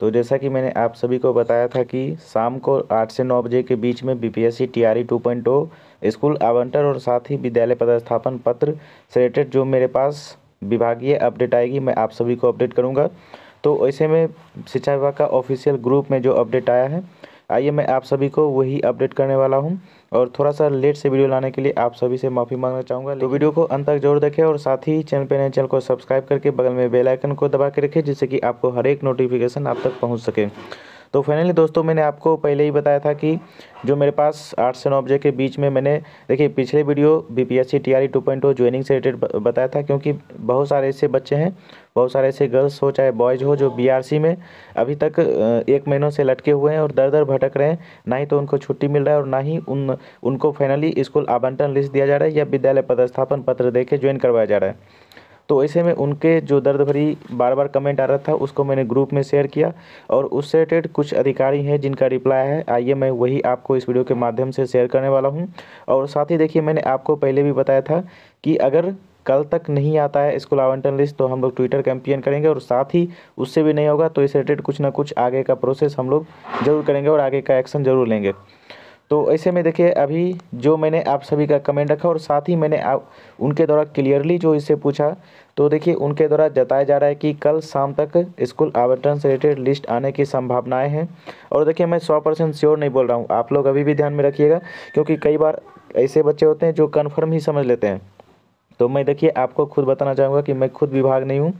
तो जैसा कि मैंने आप सभी को बताया था कि शाम को आठ से नौ बजे के बीच में बीपीएससी टीआरई 2.0 स्कूल आवंटन और साथ ही विद्यालय पदस्थापन पत्र से रिलेटेड जो मेरे पास विभागीय अपडेट आएगी मैं आप सभी को अपडेट करूँगा तो ऐसे में शिक्षा विभाग का ऑफिशियल ग्रुप में जो अपडेट आया है आइए मैं आप सभी को वही अपडेट करने वाला हूँ और थोड़ा सा लेट से वीडियो लाने के लिए आप सभी से माफ़ी मांगना चाहूँगा तो वीडियो को अंत तक जरूर देखें और साथ ही चैनल पर नए चैनल को सब्सक्राइब करके बगल में बेलाइकन को दबा के रखें जिससे कि आपको हर एक नोटिफिकेशन आप तक पहुँच सके तो फाइनली दोस्तों मैंने आपको पहले ही बताया था कि जो मेरे पास आठ से नौ बजे के बीच में मैंने देखिए पिछले video B P S C T R E two point joining से रिलेटेड बताया था क्योंकि बहुत सारे ऐसे बच्चे हैं बहुत सारे ऐसे गर्ल्स हो चाहे बॉयज़ हो जो बी आर सी में अभी तक एक महीनों से लटके हुए हैं और दर दर भटक रहे हैं ना ही तो उनको छुट्टी मिल रहा है और ना ही उन उनको फाइनली स्कूल आवंटन लिस्ट दिया जा रहा है या विद्यालय पदस्थापन पत्र दे के ज्वाइन करवाया जा रहा है तो ऐसे में उनके जो दर्द भरी बार बार कमेंट आ रहा था उसको मैंने ग्रुप में शेयर किया और उससे रिलेटेड कुछ अधिकारी हैं जिनका रिप्लाई है आइए मैं वही आपको इस वीडियो के माध्यम से शेयर करने वाला हूँ और साथ ही देखिए मैंने आपको पहले भी बताया था कि अगर कल तक नहीं आता है स्कूल आवंटन लिस्ट तो हम लोग ट्विटर कैंपियन करेंगे और साथ ही उससे भी नहीं होगा तो इस रिलेटेड कुछ ना कुछ आगे का प्रोसेस हम लोग जरूर करेंगे और आगे का एक्शन जरूर लेंगे तो ऐसे में देखिए अभी जो मैंने आप सभी का कमेंट रखा और साथ ही मैंने आप उनके द्वारा क्लियरली जो इससे पूछा तो देखिए उनके द्वारा जताया जा रहा है कि कल शाम तक स्कूल आवंटन से रिलेटेड लिस्ट आने की संभावनाएं हैं और देखिए मैं सौ परसेंट श्योर नहीं बोल रहा हूँ आप लोग अभी भी ध्यान में रखिएगा क्योंकि कई बार ऐसे बच्चे होते हैं जो कन्फर्म ही समझ लेते हैं तो मैं देखिए आपको खुद बताना चाहूँगा कि मैं खुद विभाग नहीं हूँ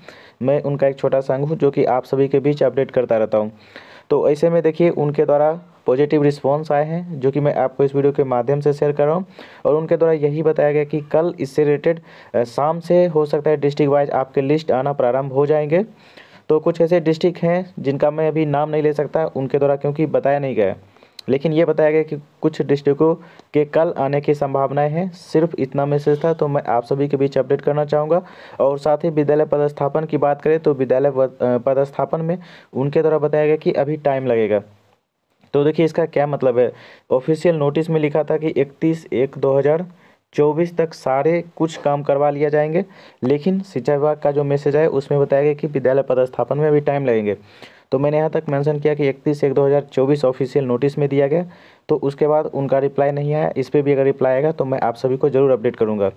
मैं उनका एक छोटा संघ हूँ जो कि आप सभी के बीच अपडेट करता रहता हूँ तो ऐसे में देखिए उनके द्वारा पॉजिटिव रिस्पॉन्स आए हैं जो कि मैं आपको इस वीडियो के माध्यम से शेयर कर रहा हूँ और उनके द्वारा यही बताया गया कि कल इससे रिलेटेड शाम से हो सकता है डिस्ट्रिक्ट वाइज आपके लिस्ट आना प्रारंभ हो जाएंगे तो कुछ ऐसे डिस्ट्रिक्ट हैं जिनका मैं अभी नाम नहीं ले सकता उनके द्वारा क्योंकि बताया नहीं गया लेकिन ये बताया गया कि कुछ डिस्ट्रिक्टों के कल आने की संभावनाएं हैं सिर्फ इतना मैसेज था तो मैं आप सभी के बीच अपडेट करना चाहूँगा और साथ ही विद्यालय पदस्थापन की बात करें तो विद्यालय पदस्थापन में उनके द्वारा बताया गया कि अभी टाइम लगेगा तो देखिए इसका क्या मतलब है ऑफिशियल नोटिस में लिखा था कि इकतीस एक दो हज़ार चौबीस तक सारे कुछ काम करवा लिया जाएंगे लेकिन शिक्षा विभाग का जो मैसेज है उसमें बताया गया कि विद्यालय पदस्थापन में भी टाइम लगेंगे तो मैंने यहाँ तक मेंशन किया कि इकतीस एक दो हज़ार चौबीस ऑफिशियल नोटिस में दिया गया तो उसके बाद उनका रिप्लाई नहीं आया इस पर भी अगर रिप्लाई आएगा तो मैं आप सभी को ज़रूर अपडेट करूँगा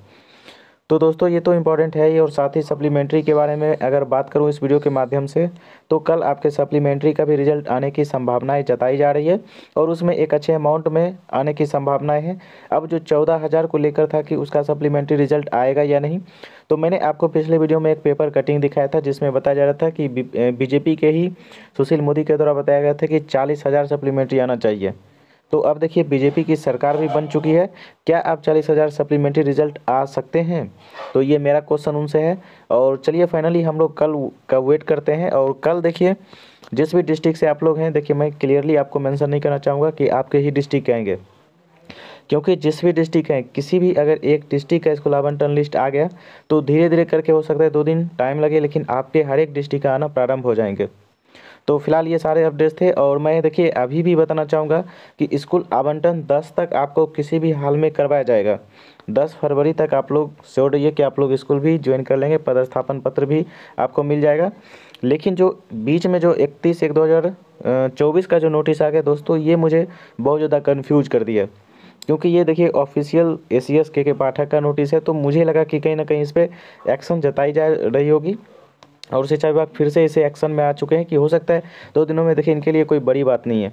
तो दोस्तों ये तो इम्पॉर्टेंट है ही और साथ ही सप्लीमेंट्री के बारे में अगर बात करूँ इस वीडियो के माध्यम से तो कल आपके सप्लीमेंट्री का भी रिजल्ट आने की संभावनाएं जताई जा रही है और उसमें एक अच्छे अमाउंट में आने की संभावनाएं हैं अब जो चौदह हज़ार को लेकर था कि उसका सप्लीमेंट्री रिजल्ट आएगा या नहीं तो मैंने आपको पिछले वीडियो में एक पेपर कटिंग दिखाया था जिसमें बताया जा रहा था कि बीजेपी के ही सुशील मोदी के द्वारा बताया गया था कि चालीस हज़ार सप्लीमेंट्री आना चाहिए तो अब देखिए बीजेपी की सरकार भी बन चुकी है क्या अब चालीस हज़ार सप्लीमेंट्री रिजल्ट आ सकते हैं तो ये मेरा क्वेश्चन उनसे है और चलिए फाइनली हम लोग कल का वेट करते हैं और कल देखिए जिस भी डिस्ट्रिक्ट से आप लोग हैं देखिए मैं क्लियरली आपको मैंसन नहीं करना चाहूँगा कि आपके ही डिस्ट्रिक्ट आएंगे क्योंकि जिस भी डिस्ट्रिक्ट है किसी भी अगर एक डिस्ट्रिक्ट का स्कूल आवंटन लिस्ट आ गया तो धीरे धीरे करके हो सकता है दो दिन टाइम लगे लेकिन आपके हर एक डिस्ट्रिक्ट का आना प्रारंभ हो जाएंगे तो फिलहाल ये सारे अपडेट्स थे और मैं देखिए अभी भी बताना चाहूँगा कि स्कूल आवंटन दस तक आपको किसी भी हाल में करवाया जाएगा दस फरवरी तक आप लोग श्योर रहिए कि आप लोग स्कूल भी ज्वाइन कर लेंगे पदस्थापन पत्र भी आपको मिल जाएगा लेकिन जो बीच में जो इकतीस एक दो हज़ार चौबीस का जो नोटिस आ गया दोस्तों ये मुझे बहुत ज़्यादा कन्फ्यूज कर दिया क्योंकि ये देखिए ऑफिशियल ए सी एस के के पाठक का नोटिस है तो मुझे लगा कि कहीं ना कहीं इस पर एक्शन जताई जा रही होगी और शिक्षा विभाग फिर से इसे एक्शन में आ चुके हैं कि हो सकता है दो दिनों में देखिए इनके लिए कोई बड़ी बात नहीं है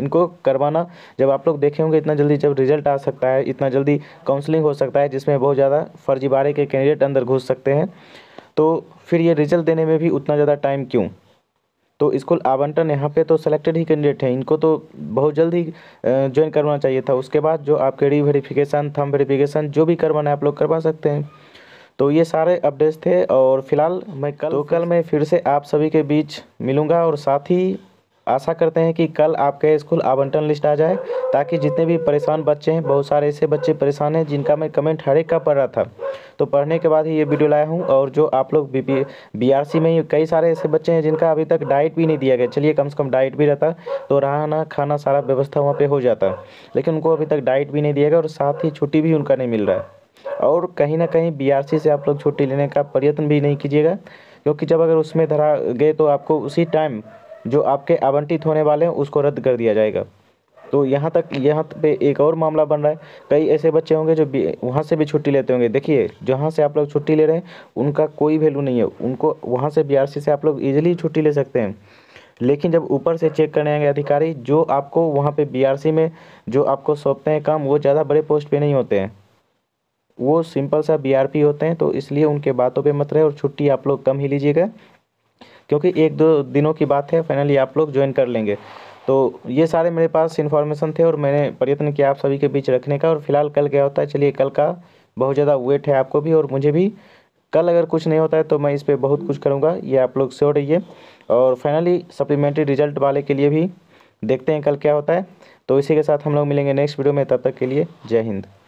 इनको करवाना जब आप लोग देखे होंगे इतना जल्दी जब रिजल्ट आ सकता है इतना जल्दी काउंसलिंग हो सकता है जिसमें बहुत ज़्यादा फर्जीवाड़े के कैंडिडेट अंदर घुस सकते हैं तो फिर ये रिजल्ट देने में भी उतना ज़्यादा टाइम क्यों तो स्कूल आवंटन यहाँ पे तो सिलेक्टेड ही कैंडिडेट हैं इनको तो बहुत जल्द ही ज्वाइन करवाना चाहिए था उसके बाद जो आपके री वेरीफिकेशन थम वेरीफिकेशन जो भी करवाना है आप लोग करवा सकते हैं तो ये सारे अपडेट्स थे और फिलहाल मैं कल तो कल मैं फिर से आप सभी के बीच मिलूँगा और साथ ही आशा करते हैं कि कल आपके स्कूल आवंटन लिस्ट आ जाए ताकि जितने भी परेशान बच्चे हैं बहुत सारे ऐसे बच्चे परेशान हैं जिनका मैं कमेंट हर एक का पढ़ रहा था तो पढ़ने के बाद ही ये वीडियो लाया हूँ और जो आप लोग B P B R C में कई सारे ऐसे बच्चे हैं जिनका अभी तक डाइट भी नहीं दिया गया चलिए कम से कम डाइट भी रहता तो रहना खाना सारा व्यवस्था वहाँ पर हो जाता लेकिन उनको अभी तक डाइट भी नहीं दिया गया और साथ ही छुट्टी भी उनका नहीं मिल रहा है और कहीं ना कहीं बीआरसी से आप लोग छुट्टी लेने का प्रयत्न भी नहीं कीजिएगा क्योंकि जब अगर उसमें धरा गए तो आपको उसी टाइम जो आपके आवंटित होने वाले हैं उसको रद्द कर दिया जाएगा तो यहाँ तक यहाँ पे एक और मामला बन रहा है कई ऐसे बच्चे होंगे जो वहाँ से भी छुट्टी लेते होंगे देखिए जहाँ से आप लोग छुट्टी ले रहे हैं उनका कोई वैल्यू नहीं है उनको वहाँ से बीआरसी से आप लोग इजीली छुट्टी ले सकते हैं लेकिन जब ऊपर से चेक करने आएंगे अधिकारी जो आपको वहाँ पर बी में जो आपको सौंपते हैं काम वो ज़्यादा बड़े पोस्ट पर नहीं होते हैं वो सिंपल सा बीआरपी होते हैं तो इसलिए उनके बातों पे मत रहे और छुट्टी आप लोग कम ही लीजिएगा क्योंकि एक दो दिनों की बात है फाइनली आप लोग ज्वाइन कर लेंगे तो ये सारे मेरे पास इन्फॉर्मेशन थे और मैंने प्रयत्न किया आप सभी के बीच रखने का और फिलहाल कल गया होता है चलिए कल का बहुत ज़्यादा वेट है आपको भी और मुझे भी कल अगर कुछ नहीं होता है तो मैं इस पर बहुत कुछ करूँगा ये आप लोग श्योर रहिए और फाइनली सप्लीमेंट्री रिजल्ट वाले के लिए भी देखते हैं कल क्या होता है तो इसी के साथ हम लोग मिलेंगे नेक्स्ट वीडियो में तब तक के लिए जय हिंद